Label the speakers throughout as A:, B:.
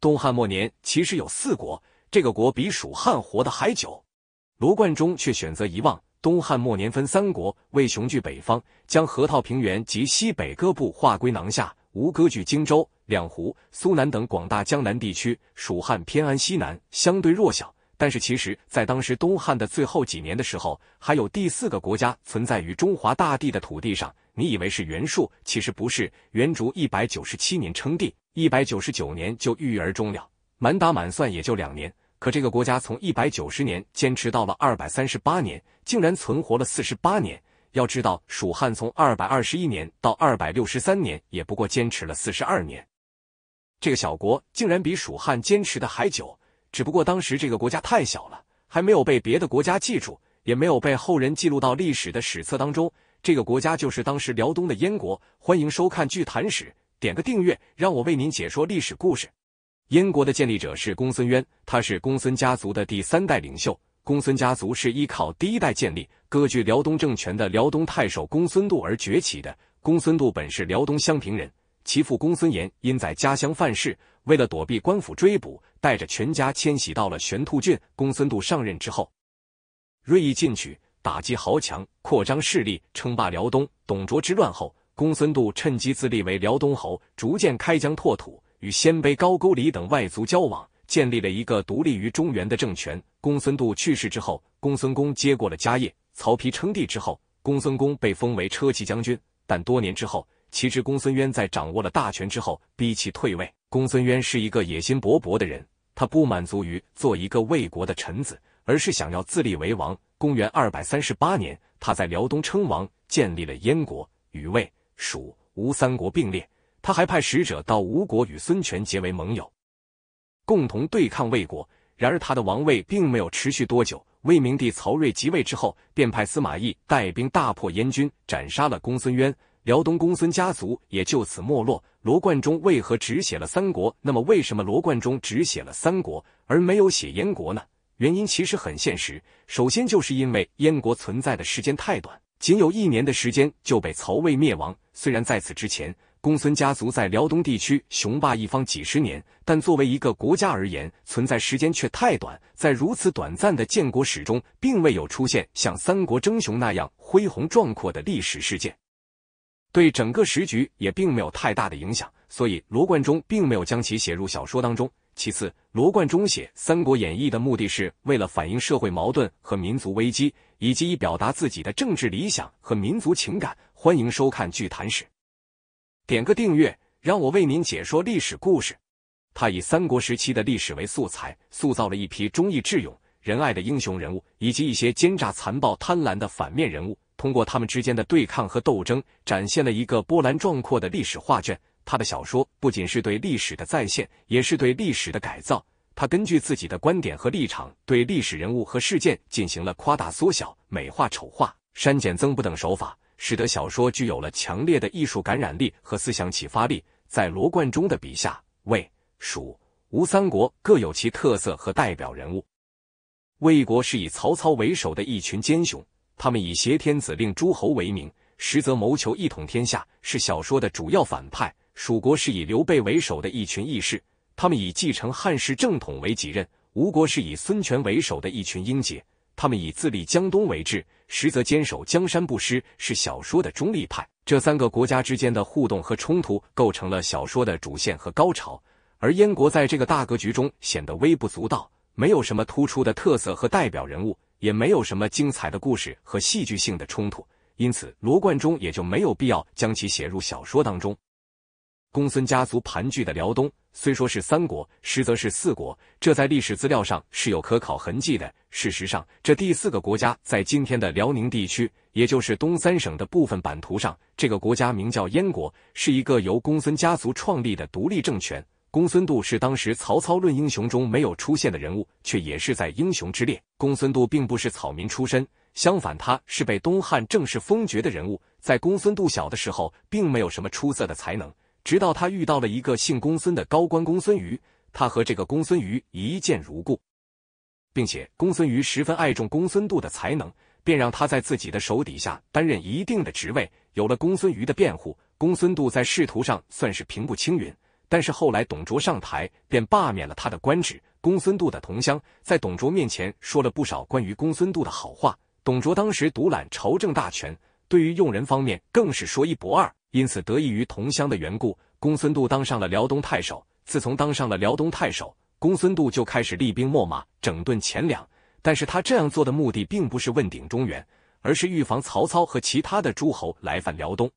A: 东汉末年其实有四国，这个国比蜀汉活得还久。罗贯中却选择遗忘。东汉末年分三国，魏雄踞北方，将河套平原及西北各部划归囊下；吴割据荆州、两湖、苏南等广大江南地区；蜀汉偏安西南，相对弱小。但是其实，在当时东汉的最后几年的时候，还有第四个国家存在于中华大地的土地上。你以为是袁术，其实不是。袁术一百九十七年称帝。一百九十九年就郁郁而终了，满打满算也就两年。可这个国家从一百九十年坚持到了二百三十八年，竟然存活了四十八年。要知道，蜀汉从二百二十一年到二百六十三年，也不过坚持了四十二年。这个小国竟然比蜀汉坚持的还久，只不过当时这个国家太小了，还没有被别的国家记住，也没有被后人记录到历史的史册当中。这个国家就是当时辽东的燕国。欢迎收看《剧谈史》。点个订阅，让我为您解说历史故事。燕国的建立者是公孙渊，他是公孙家族的第三代领袖。公孙家族是依靠第一代建立割据辽东政权的辽东太守公孙度而崛起的。公孙度本是辽东襄平人，其父公孙岩因在家乡犯事，为了躲避官府追捕，带着全家迁徙到了玄兔郡。公孙度上任之后，锐意进取，打击豪强，扩张势力，称霸辽东。董卓之乱后。公孙度趁机自立为辽东侯，逐渐开疆拓土，与鲜卑、高句丽等外族交往，建立了一个独立于中原的政权。公孙度去世之后，公孙公接过了家业。曹丕称帝之后，公孙公被封为车骑将军，但多年之后，其侄公孙渊在掌握了大权之后，逼其退位。公孙渊是一个野心勃勃的人，他不满足于做一个魏国的臣子，而是想要自立为王。公元二百三十八年，他在辽东称王，建立了燕国，与魏。蜀吴三国并列，他还派使者到吴国与孙权结为盟友，共同对抗魏国。然而，他的王位并没有持续多久。魏明帝曹睿即位之后，便派司马懿带兵大破燕军，斩杀了公孙渊，辽东公孙家族也就此没落。罗贯中为何只写了三国？那么，为什么罗贯中只写了三国而没有写燕国呢？原因其实很现实，首先就是因为燕国存在的时间太短。仅有一年的时间就被曹魏灭亡。虽然在此之前，公孙家族在辽东地区雄霸一方几十年，但作为一个国家而言，存在时间却太短。在如此短暂的建国史中，并未有出现像三国争雄那样恢宏壮阔的历史事件，对整个时局也并没有太大的影响。所以罗贯中并没有将其写入小说当中。其次，罗贯中写《三国演义》的目的是为了反映社会矛盾和民族危机。以及以表达自己的政治理想和民族情感。欢迎收看《剧谈史》，点个订阅，让我为您解说历史故事。他以三国时期的历史为素材，塑造了一批忠义智勇、仁爱的英雄人物，以及一些奸诈、残暴、贪婪的反面人物。通过他们之间的对抗和斗争，展现了一个波澜壮阔的历史画卷。他的小说不仅是对历史的再现，也是对历史的改造。他根据自己的观点和立场，对历史人物和事件进行了夸大、缩小、美化、丑化、删减、增补等手法，使得小说具有了强烈的艺术感染力和思想启发力。在罗贯中的笔下，魏、蜀、吴三国各有其特色和代表人物。魏国是以曹操为首的一群奸雄，他们以挟天子令诸侯为名，实则谋求一统天下，是小说的主要反派。蜀国是以刘备为首的一群义士。他们以继承汉室正统为己任，吴国是以孙权为首的一群英杰，他们以自立江东为志，实则坚守江山不失，是小说的中立派。这三个国家之间的互动和冲突构成了小说的主线和高潮，而燕国在这个大格局中显得微不足道，没有什么突出的特色和代表人物，也没有什么精彩的故事和戏剧性的冲突，因此罗贯中也就没有必要将其写入小说当中。公孙家族盘踞的辽东。虽说是三国，实则是四国，这在历史资料上是有可考痕迹的。事实上，这第四个国家在今天的辽宁地区，也就是东三省的部分版图上，这个国家名叫燕国，是一个由公孙家族创立的独立政权。公孙度是当时曹操《论英雄》中没有出现的人物，却也是在英雄之列。公孙度并不是草民出身，相反，他是被东汉正式封爵的人物。在公孙度小的时候，并没有什么出色的才能。直到他遇到了一个姓公孙的高官公孙瑜，他和这个公孙瑜一见如故，并且公孙瑜十分爱重公孙度的才能，便让他在自己的手底下担任一定的职位。有了公孙瑜的辩护，公孙度在仕途上算是平步青云。但是后来董卓上台，便罢免了他的官职。公孙度的同乡在董卓面前说了不少关于公孙度的好话。董卓当时独揽朝政大权，对于用人方面更是说一不二。因此，得益于同乡的缘故，公孙度当上了辽东太守。自从当上了辽东太守，公孙度就开始厉兵秣马，整顿前粮。但是他这样做的目的并不是问鼎中原，而是预防曹操和其他的诸侯来犯辽东。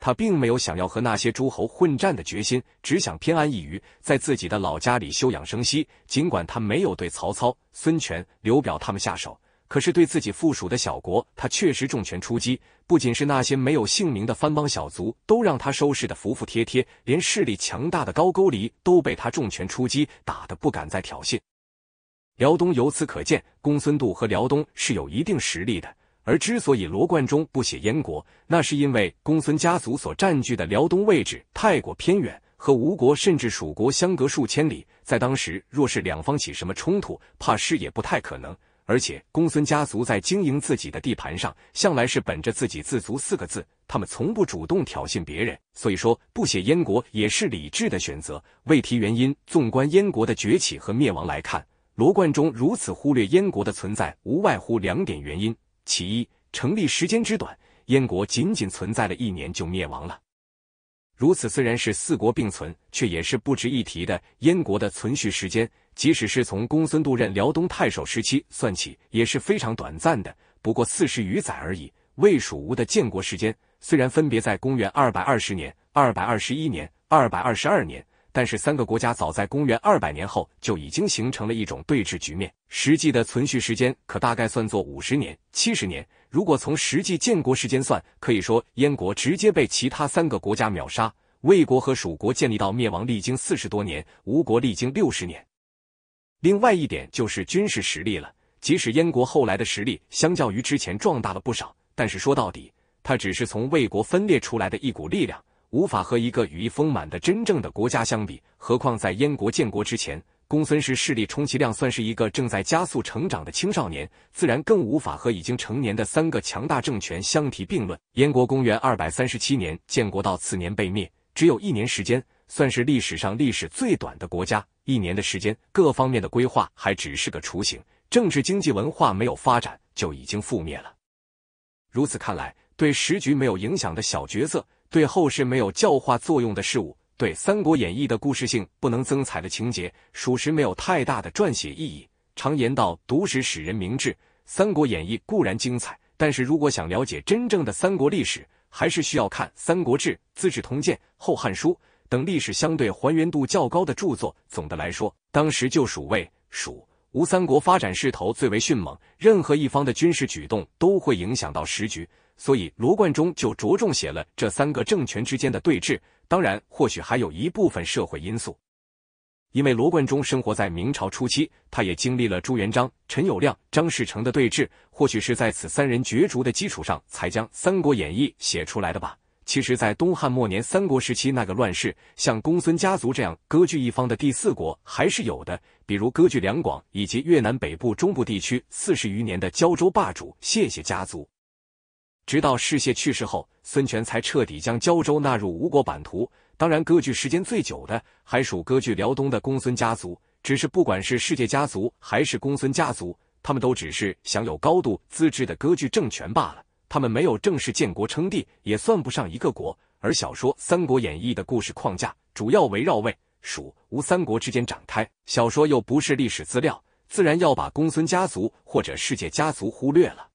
A: 他并没有想要和那些诸侯混战的决心，只想偏安一隅，在自己的老家里休养生息。尽管他没有对曹操、孙权、刘表他们下手。可是对自己附属的小国，他确实重拳出击。不仅是那些没有姓名的藩邦小族，都让他收拾的服服帖帖，连势力强大的高句丽都被他重拳出击，打得不敢再挑衅辽东。由此可见，公孙度和辽东是有一定实力的。而之所以罗贯中不写燕国，那是因为公孙家族所占据的辽东位置太过偏远，和吴国甚至蜀国相隔数千里，在当时若是两方起什么冲突，怕是也不太可能。而且公孙家族在经营自己的地盘上，向来是本着“自己自足”四个字，他们从不主动挑衅别人。所以说，不写燕国也是理智的选择。未提原因，纵观燕国的崛起和灭亡来看，罗贯中如此忽略燕国的存在，无外乎两点原因：其一，成立时间之短，燕国仅仅存在了一年就灭亡了。如此虽然是四国并存，却也是不值一提的。燕国的存续时间，即使是从公孙度任辽东太守时期算起，也是非常短暂的，不过四十余载而已。魏、蜀、吴的建国时间，虽然分别在公元二百二十年、二百二十一年、二百二十二年。但是三个国家早在公元二百年后就已经形成了一种对峙局面，实际的存续时间可大概算作五十年、七十年。如果从实际建国时间算，可以说燕国直接被其他三个国家秒杀。魏国和蜀国建立到灭亡历经四十多年，吴国历经六十年。另外一点就是军事实力了。即使燕国后来的实力相较于之前壮大了不少，但是说到底，它只是从魏国分裂出来的一股力量。无法和一个羽翼丰满的真正的国家相比，何况在燕国建国之前，公孙氏势力充其量算是一个正在加速成长的青少年，自然更无法和已经成年的三个强大政权相提并论。燕国公元二百三十七年建国到次年被灭，只有一年时间，算是历史上历史最短的国家。一年的时间，各方面的规划还只是个雏形，政治、经济、文化没有发展，就已经覆灭了。如此看来，对时局没有影响的小角色。对后世没有教化作用的事物，对《三国演义》的故事性不能增彩的情节，属实没有太大的撰写意义。常言道，读史使人明智，《三国演义》固然精彩，但是如果想了解真正的三国历史，还是需要看《三国志》《资治通鉴》《后汉书》等历史相对还原度较高的著作。总的来说，当时就蜀、魏、蜀、吴三国发展势头最为迅猛，任何一方的军事举动都会影响到时局。所以罗贯中就着重写了这三个政权之间的对峙，当然或许还有一部分社会因素。因为罗贯中生活在明朝初期，他也经历了朱元璋、陈友谅、张士诚的对峙，或许是在此三人角逐的基础上才将《三国演义》写出来的吧。其实，在东汉末年三国时期那个乱世，像公孙家族这样割据一方的第四国还是有的，比如割据两广以及越南北部中部地区四十余年的胶州霸主谢谢家族。直到世谢去世后，孙权才彻底将胶州纳入吴国版图。当然，割据时间最久的还属割据辽东的公孙家族。只是，不管是世界家族还是公孙家族，他们都只是享有高度自治的割据政权罢了。他们没有正式建国称帝，也算不上一个国。而小说《三国演义》的故事框架主要围绕魏、蜀、吴三国之间展开。小说又不是历史资料，自然要把公孙家族或者世界家族忽略了。